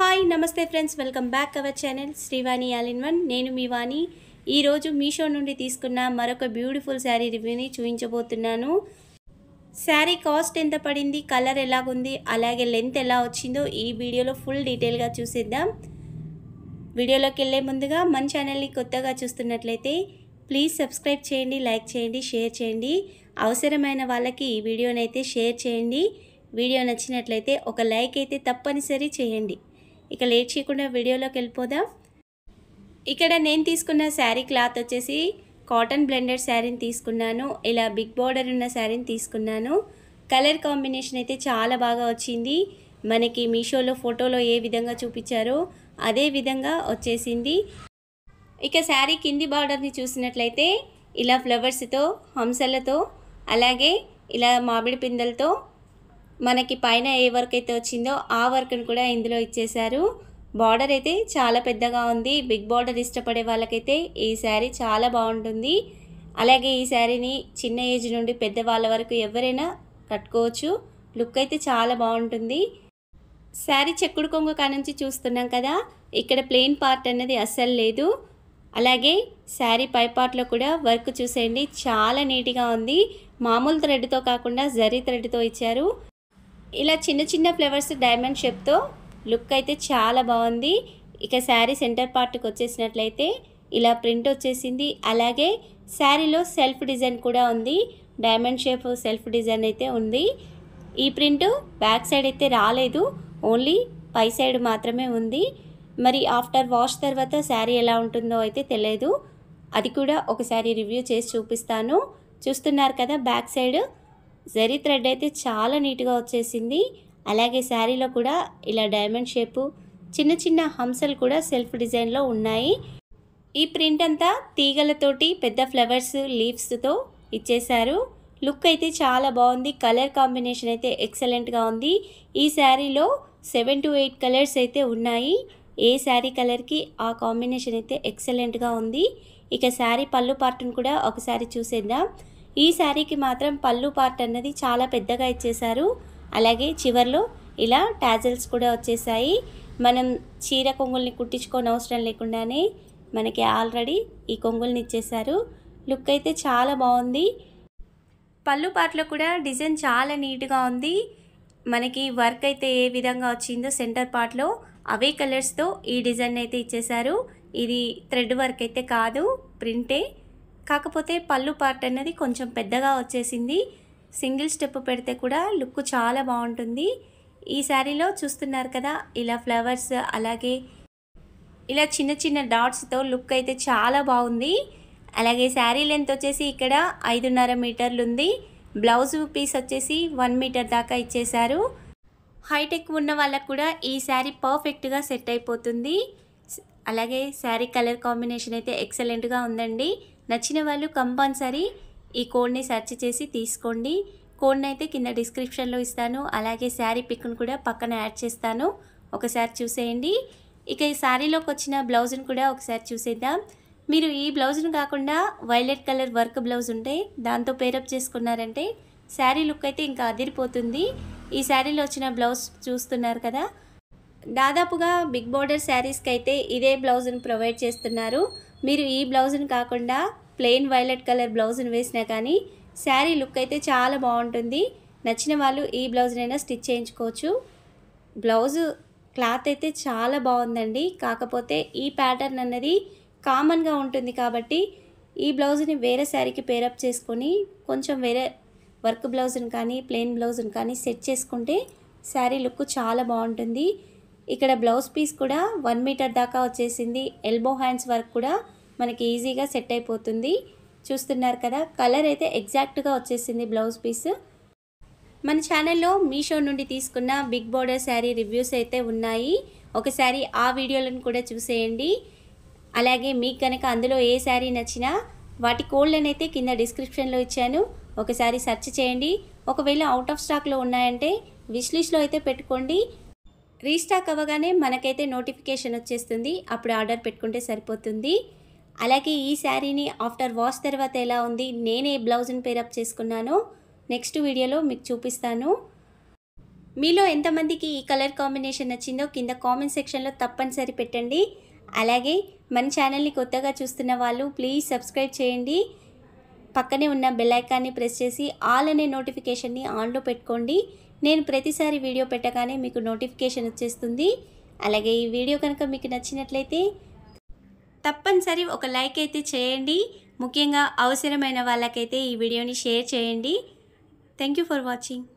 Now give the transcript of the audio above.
hi నమస్తే friends welcome back our channel Srivani all in one నేను మీ వాణి ఈరోజు మీషో నుండి తీసుకున్న మరొక బ్యూటిఫుల్ శారీ రివ్యూని చూపించబోతున్నాను శారీ కాస్ట్ ఎంత పడింది కలర్ ఎలాగుంది అలాగే లెంత్ ఎలా వచ్చిందో ఈ వీడియోలో ఫుల్ డీటెయిల్గా చూసేద్దాం వీడియోలోకి వెళ్ళే ముందుగా మన ఛానల్ని కొత్తగా చూస్తున్నట్లయితే ప్లీజ్ సబ్స్క్రైబ్ చేయండి లైక్ చేయండి షేర్ చేయండి అవసరమైన వాళ్ళకి ఈ వీడియోనైతే షేర్ చేయండి వీడియో నచ్చినట్లయితే ఒక లైక్ అయితే తప్పనిసరి చేయండి ఇక లేట్ చేయకుండా వీడియోలోకి వెళ్ళిపోదాం ఇక్కడ నేను తీసుకున్న శారీ క్లాత్ వచ్చేసి కాటన్ బ్లెండెడ్ శారీని తీసుకున్నాను ఇలా బిగ్ బార్డర్ ఉన్న శారీని తీసుకున్నాను కలర్ కాంబినేషన్ అయితే చాలా బాగా వచ్చింది మనకి మీషోలో ఫోటోలో ఏ విధంగా చూపించారో అదే విధంగా వచ్చేసింది ఇక శారీ కింది బార్డర్ని చూసినట్లయితే ఇలా ఫ్లవర్స్తో హంసలతో అలాగే ఇలా మామిడి పిందెలతో మనకి పైన ఏ వర్క్ అయితే వచ్చిందో ఆ వర్క్ను కూడా ఇందులో ఇచ్చేశారు బార్డర్ అయితే చాలా పెద్దగా ఉంది బిగ్ బార్డర్ ఇష్టపడే వాళ్ళకైతే ఈ శారీ చాలా బాగుంటుంది అలాగే ఈ శారీని చిన్న ఏజ్ నుండి పెద్దవాళ్ళ వరకు ఎవరైనా కట్టుకోవచ్చు లుక్ అయితే చాలా బాగుంటుంది శారీ చెక్కుడు కొంగు కానుంచి చూస్తున్నాం కదా ఇక్కడ ప్లెయిన్ పార్ట్ అనేది అస్సలు లేదు అలాగే శారీ పై పార్ట్లో కూడా వర్క్ చూసేయండి చాలా నీట్గా ఉంది మామూలు థ్రెడ్తో కాకుండా జరీ థ్రెడ్తో ఇచ్చారు ఇలా చిన్న చిన్న ఫ్లవర్స్ డైమండ్ షేప్తో లుక్ అయితే చాలా బాగుంది ఇక శారీ సెంటర్ పార్ట్కి వచ్చేసినట్లయితే ఇలా ప్రింట్ వచ్చేసింది అలాగే శారీలో సెల్ఫ్ డిజైన్ కూడా ఉంది డైమండ్ షేప్ సెల్ఫ్ డిజైన్ అయితే ఉంది ఈ ప్రింట్ బ్యాక్ సైడ్ అయితే రాలేదు ఓన్లీ పై సైడ్ మాత్రమే ఉంది మరి ఆఫ్టర్ వాష్ తర్వాత శారీ ఎలా ఉంటుందో అయితే తెలియదు అది కూడా ఒకసారి రివ్యూ చేసి చూపిస్తాను చూస్తున్నారు కదా బ్యాక్ సైడ్ జరీ థ్రెడ్ అయితే చాలా నీట్గా వచ్చేసింది అలాగే శారీలో కూడా ఇలా డైమండ్ షేపు చిన్న చిన్న హంసలు కూడా సెల్ఫ్ డిజైన్లో ఉన్నాయి ఈ ప్రింట్ అంతా తీగలతోటి పెద్ద ఫ్లవర్స్ లీవ్స్తో ఇచ్చేశారు లుక్ అయితే చాలా బాగుంది కలర్ కాంబినేషన్ అయితే ఎక్సలెంట్గా ఉంది ఈ శారీలో సెవెన్ టు ఎయిట్ కలర్స్ అయితే ఉన్నాయి ఏ శారీ కలర్కి ఆ కాంబినేషన్ అయితే ఎక్సలెంట్గా ఉంది ఇక శారీ పళ్ళు పార్ట్ను కూడా ఒకసారి చూసేద్దాం ఈ శారీకి మాత్రం పళ్ళు పార్ట్ అన్నది చాలా పెద్దగా ఇచ్చేశారు అలాగే చివర్లో ఇలా టాజల్స్ కూడా వచ్చేసాయి మనం చీర కొంగుల్ని కుట్టించుకోని అవసరం లేకుండానే మనకి ఆల్రెడీ ఈ కొంగుల్ని ఇచ్చేశారు లుక్ అయితే చాలా బాగుంది పళ్ళు పార్ట్లో కూడా డిజైన్ చాలా నీట్గా ఉంది మనకి వర్క్ అయితే ఏ విధంగా వచ్చిందో సెంటర్ పార్ట్లో అవే కలర్స్తో ఈ డిజైన్ అయితే ఇచ్చేశారు ఇది థ్రెడ్ వర్క్ అయితే కాదు ప్రింటే కాకపోతే పళ్ళు పార్ట్ అనేది కొంచెం పెద్దగా వచ్చేసింది సింగిల్ స్టెప్ పెడితే కూడా లుక్ చాలా బాగుంటుంది ఈ శారీలో చూస్తున్నారు కదా ఇలా ఫ్లవర్స్ అలాగే ఇలా చిన్న చిన్న డాట్స్తో లుక్ అయితే చాలా బాగుంది అలాగే శారీ లెంత్ వచ్చేసి ఇక్కడ ఐదున్నర మీటర్లు ఉంది బ్లౌజ్ పీస్ వచ్చేసి వన్ మీటర్ దాకా ఇచ్చేశారు హైటెక్ ఉన్న వాళ్ళకు కూడా ఈ శారీ పర్ఫెక్ట్గా సెట్ అయిపోతుంది అలాగే శారీ కలర్ కాంబినేషన్ అయితే ఎక్సలెంట్గా ఉందండి నచ్చిన వాళ్ళు కంపల్సరీ ఈ కోడ్ని సెర్చ్ చేసి తీసుకోండి కోడ్ని అయితే కింద డిస్క్రిప్షన్లో ఇస్తాను అలాగే శారీ పిక్ను కూడా పక్కన యాడ్ చేస్తాను ఒకసారి చూసేయండి ఇక ఈ శారీలోకి వచ్చిన బ్లౌజ్ను కూడా ఒకసారి చూసేద్దాం మీరు ఈ బ్లౌజ్ను కాకుండా వైలెట్ కలర్ వర్క్ బ్లౌజ్ ఉంటే దాంతో పేరప్ చేసుకున్నారంటే శారీ లుక్ అయితే ఇంకా అదిరిపోతుంది ఈ శారీలో వచ్చిన బ్లౌజ్ చూస్తున్నారు కదా దాదాపుగా బిగ్ బార్డర్ శారీస్కి అయితే ఇదే బ్లౌజ్ను ప్రొవైడ్ చేస్తున్నారు మీరు ఈ బ్లౌజ్ను కాకుండా ప్లెయిన్ వైలెట్ కలర్ బ్లౌజ్ని వేసినా కానీ శారీ లుక్ అయితే చాలా బాగుంటుంది నచ్చిన వాళ్ళు ఈ బ్లౌజ్నైనా స్టిచ్ చేయించుకోవచ్చు బ్లౌజు క్లాత్ అయితే చాలా బాగుందండి కాకపోతే ఈ ప్యాటర్న్ అన్నది కామన్గా ఉంటుంది కాబట్టి ఈ బ్లౌజ్ని వేరే శారీకి పేరప్ చేసుకొని కొంచెం వేరే వర్క్ బ్లౌజ్ని కానీ ప్లెయిన్ బ్లౌజ్ని కానీ సెట్ చేసుకుంటే శారీ లుక్ చాలా బాగుంటుంది ఇక్కడ బ్లౌజ్ పీస్ కూడా వన్ మీటర్ దాకా వచ్చేసింది ఎల్బో హ్యాండ్స్ వర్క్ కూడా మనకి ఈజీగా సెట్ అయిపోతుంది చూస్తున్నారు కదా కలర్ అయితే ఎగ్జాక్ట్గా వచ్చేసింది బ్లౌజ్ పీస్ మన ఛానల్లో మీషో నుండి తీసుకున్న బిగ్ బోర్డర్ శారీ రివ్యూస్ అయితే ఉన్నాయి ఒకసారి ఆ వీడియోలను కూడా చూసేయండి అలాగే మీకు కనుక అందులో ఏ శారీ నచ్చినా వాటి కోళ్ళని అయితే కింద డిస్క్రిప్షన్లో ఇచ్చాను ఒకసారి సెర్చ్ చేయండి ఒకవేళ అవుట్ ఆఫ్ స్టాక్లో ఉన్నాయంటే విష్లిస్ట్లో అయితే పెట్టుకోండి రీస్టాక్ అవ్వగానే మనకైతే నోటిఫికేషన్ వచ్చేస్తుంది అప్పుడు ఆర్డర్ పెట్టుకుంటే సరిపోతుంది అలాగే ఈ శారీని ఆఫ్టర్ వాష్ తర్వాత ఎలా ఉంది నేనే బ్లౌజ్ని పేరప్ చేసుకున్నాను నెక్స్ట్ వీడియోలో మీకు చూపిస్తాను మీలో ఎంతమందికి ఈ కలర్ కాంబినేషన్ నచ్చిందో కింద కామెంట్ సెక్షన్లో తప్పనిసరి పెట్టండి అలాగే మన ఛానల్ని కొత్తగా చూస్తున్న వాళ్ళు ప్లీజ్ సబ్స్క్రైబ్ చేయండి పక్కనే ఉన్న బెల్లైకాన్ని ప్రెస్ చేసి ఆల్ అనే నోటిఫికేషన్ని ఆన్లో పెట్టుకోండి నేను ప్రతిసారి వీడియో పెట్టగానే మీకు నోటిఫికేషన్ వచ్చేస్తుంది అలాగే ఈ వీడియో కనుక మీకు నచ్చినట్లయితే తప్పనిసరి ఒక లైక్ అయితే చేయండి ముఖ్యంగా అవసరమైన వాళ్ళకైతే ఈ వీడియోని షేర్ చేయండి థ్యాంక్ యూ ఫర్ వాచింగ్